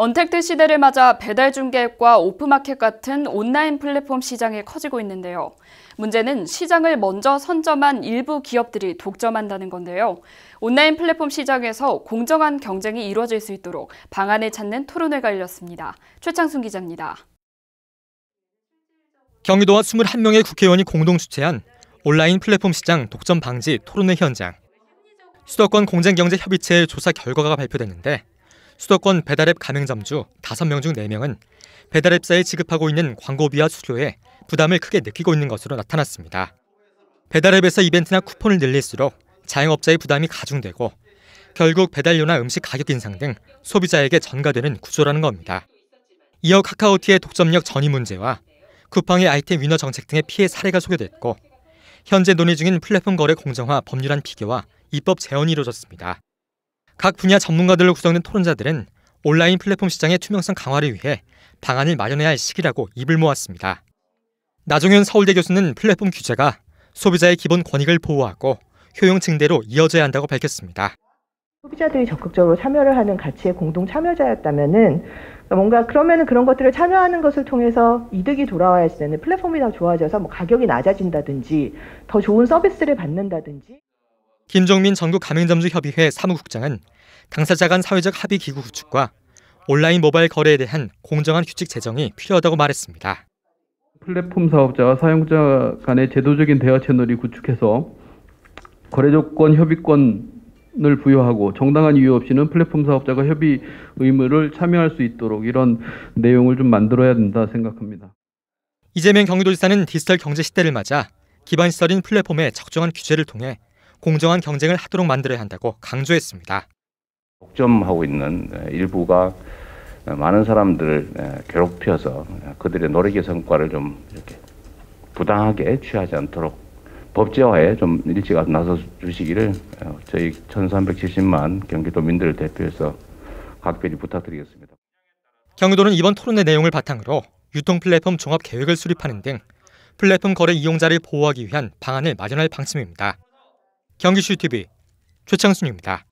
언택트 시대를 맞아 배달 중개과 오프마켓 같은 온라인 플랫폼 시장이 커지고 있는데요. 문제는 시장을 먼저 선점한 일부 기업들이 독점한다는 건데요. 온라인 플랫폼 시장에서 공정한 경쟁이 이루어질 수 있도록 방안을 찾는 토론회가 열렸습니다. 최창순 기자입니다. 경기도와 21명의 국회의원이 공동 주최한 온라인 플랫폼 시장 독점 방지 토론회 현장. 수도권 공정경제협의체의 조사 결과가 발표됐는데 수도권 배달앱 가맹점주 5명 중 4명은 배달앱사에 지급하고 있는 광고비와 수수료에 부담을 크게 느끼고 있는 것으로 나타났습니다. 배달앱에서 이벤트나 쿠폰을 늘릴수록 자영업자의 부담이 가중되고 결국 배달료나 음식 가격 인상 등 소비자에게 전가되는 구조라는 겁니다. 이어 카카오티의 독점력 전이 문제와 쿠팡의 아이템 위너 정책 등의 피해 사례가 소개됐고 현재 논의 중인 플랫폼 거래 공정화 법률안 피겨와 입법 제언이 이루어졌습니다. 각 분야 전문가들로 구성된 토론자들은 온라인 플랫폼 시장의 투명성 강화를 위해 방안을 마련해야 할 시기라고 입을 모았습니다. 나종현 서울대 교수는 플랫폼 규제가 소비자의 기본 권익을 보호하고 효용 증대로 이어져야 한다고 밝혔습니다. 소비자들이 적극적으로 참여를 하는 가치의 공동 참여자였다면은 뭔가 그러면은 그런 것들을 참여하는 것을 통해서 이득이 돌아와야 되는 플랫폼이 더 좋아져서 뭐 가격이 낮아진다든지 더 좋은 서비스를 받는다든지. 김종민 전국 가맹점주 협의회 사무국장은 당사자 간 사회적 합의 기구 구축과 온라인 모바일 거래에 대한 공정한 규칙 제정이 필요하다고 말했습니다. 플랫폼 사업자와 사용자 간의 제도적인 대화 채널이 구축해서 거래 조건 협의권을 부여하고 정당한 이유 없이는 플랫폼 사업자가 협의 의무를 참여할 수 있도록 이런 내용을 좀 만들어야 된다 생각합니다. 이재명 경기도지사는 디지털 경제 시대를 맞아 기반 시설인 플랫폼에 적정한 규제를 통해 공정한 경쟁을 하도록 만들어야 한다고 강조했습니다. 독점하고 있는 일부가 많은 사람들을 괴롭혀서 그들의 노력의 성과를 좀 이렇게 부당하게 취하지 않도록 법제화에 좀 일찍 나서 주시기를 저희 1370만 경기도민들을 대표해서 각별히 부탁드리겠습니다. 경기도는 이번 토론의 내용을 바탕으로 유통 플랫폼 종합 계획을 수립하는 등 플랫폼 거래 이용자를 보호하기 위한 방안을 마련할 방침입니다. 경기슈 TV 최창순입니다.